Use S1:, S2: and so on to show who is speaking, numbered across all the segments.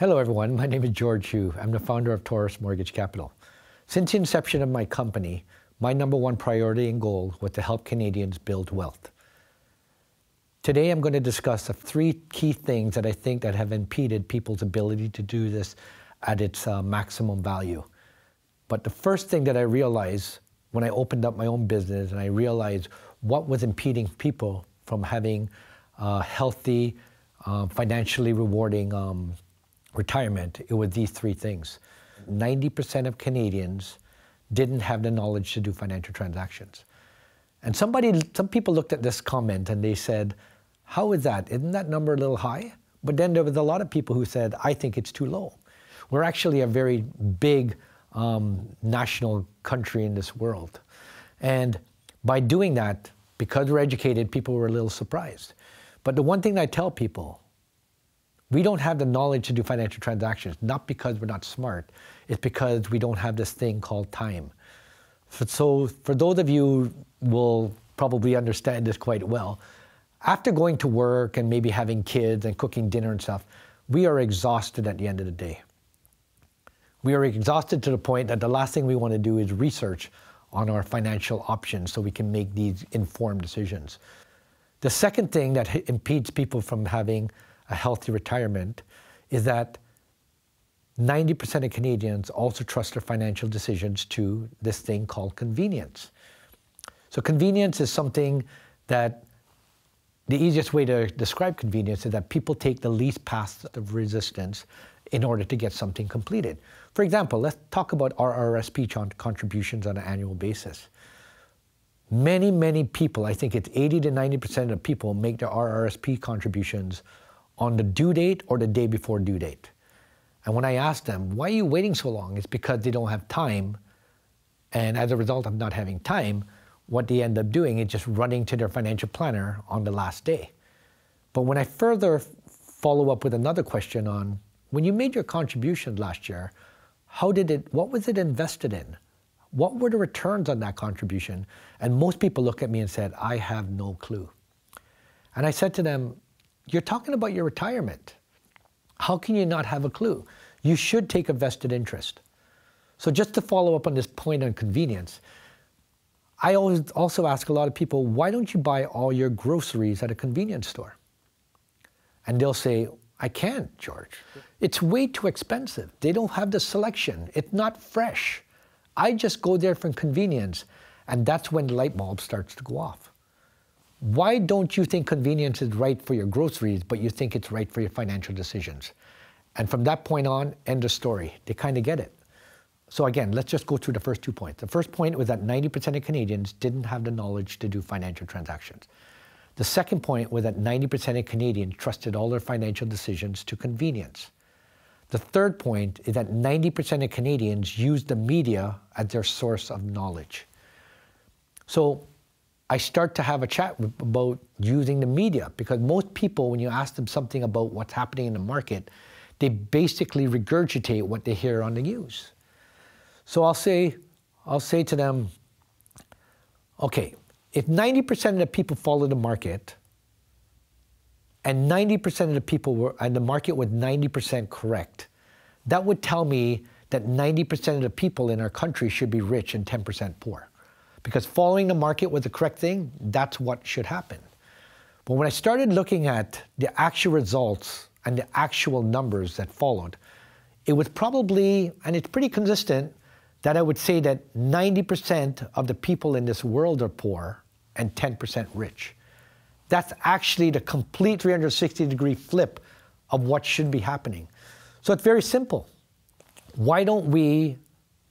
S1: Hello, everyone. My name is George Hu. I'm the founder of Taurus Mortgage Capital. Since the inception of my company, my number one priority and goal was to help Canadians build wealth. Today, I'm going to discuss the three key things that I think that have impeded people's ability to do this at its uh, maximum value. But the first thing that I realized when I opened up my own business and I realized what was impeding people from having uh, healthy, uh, financially rewarding um, retirement, it was these three things. 90% of Canadians didn't have the knowledge to do financial transactions. And somebody, some people looked at this comment and they said, how is that? Isn't that number a little high? But then there was a lot of people who said, I think it's too low. We're actually a very big um, national country in this world. And by doing that, because we're educated, people were a little surprised. But the one thing I tell people we don't have the knowledge to do financial transactions, not because we're not smart. It's because we don't have this thing called time. So for those of you will probably understand this quite well, after going to work and maybe having kids and cooking dinner and stuff, we are exhausted at the end of the day. We are exhausted to the point that the last thing we want to do is research on our financial options so we can make these informed decisions. The second thing that impedes people from having a healthy retirement is that 90% of Canadians also trust their financial decisions to this thing called convenience. So, convenience is something that the easiest way to describe convenience is that people take the least path of resistance in order to get something completed. For example, let's talk about RRSP contributions on an annual basis. Many, many people, I think it's 80 to 90% of people, make their RRSP contributions on the due date or the day before due date. And when I ask them, why are you waiting so long? It's because they don't have time. And as a result of not having time, what they end up doing is just running to their financial planner on the last day. But when I further follow up with another question on when you made your contribution last year, how did it, what was it invested in? What were the returns on that contribution? And most people look at me and said, I have no clue. And I said to them, you're talking about your retirement. How can you not have a clue? You should take a vested interest. So, just to follow up on this point on convenience, I always also ask a lot of people, why don't you buy all your groceries at a convenience store? And they'll say, I can't, George. It's way too expensive. They don't have the selection, it's not fresh. I just go there for convenience. And that's when the light bulb starts to go off. Why don't you think convenience is right for your groceries, but you think it's right for your financial decisions? And from that point on, end of story. They kind of get it. So again, let's just go through the first two points. The first point was that 90% of Canadians didn't have the knowledge to do financial transactions. The second point was that 90% of Canadians trusted all their financial decisions to convenience. The third point is that 90% of Canadians use the media as their source of knowledge. So I start to have a chat about using the media because most people, when you ask them something about what's happening in the market, they basically regurgitate what they hear on the news. So I'll say, I'll say to them, okay, if 90% of the people follow the market, and 90% of the people were, and the market was 90% correct, that would tell me that 90% of the people in our country should be rich and 10% poor because following the market was the correct thing. That's what should happen. But when I started looking at the actual results and the actual numbers that followed, it was probably, and it's pretty consistent, that I would say that 90% of the people in this world are poor and 10% rich. That's actually the complete 360 degree flip of what should be happening. So it's very simple. Why don't we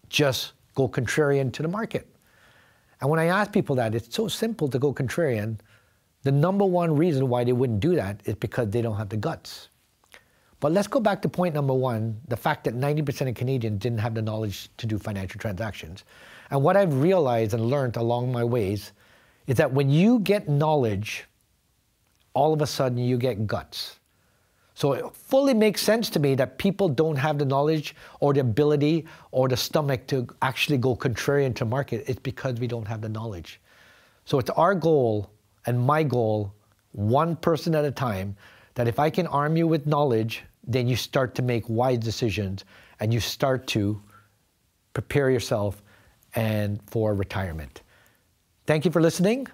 S1: just go contrarian to the market? And when I ask people that, it's so simple to go contrarian. The number one reason why they wouldn't do that is because they don't have the guts. But let's go back to point number one the fact that 90% of Canadians didn't have the knowledge to do financial transactions. And what I've realized and learned along my ways is that when you get knowledge, all of a sudden you get guts. So it fully makes sense to me that people don't have the knowledge or the ability or the stomach to actually go contrarian to market. It's because we don't have the knowledge. So it's our goal and my goal, one person at a time, that if I can arm you with knowledge, then you start to make wise decisions and you start to prepare yourself and for retirement. Thank you for listening.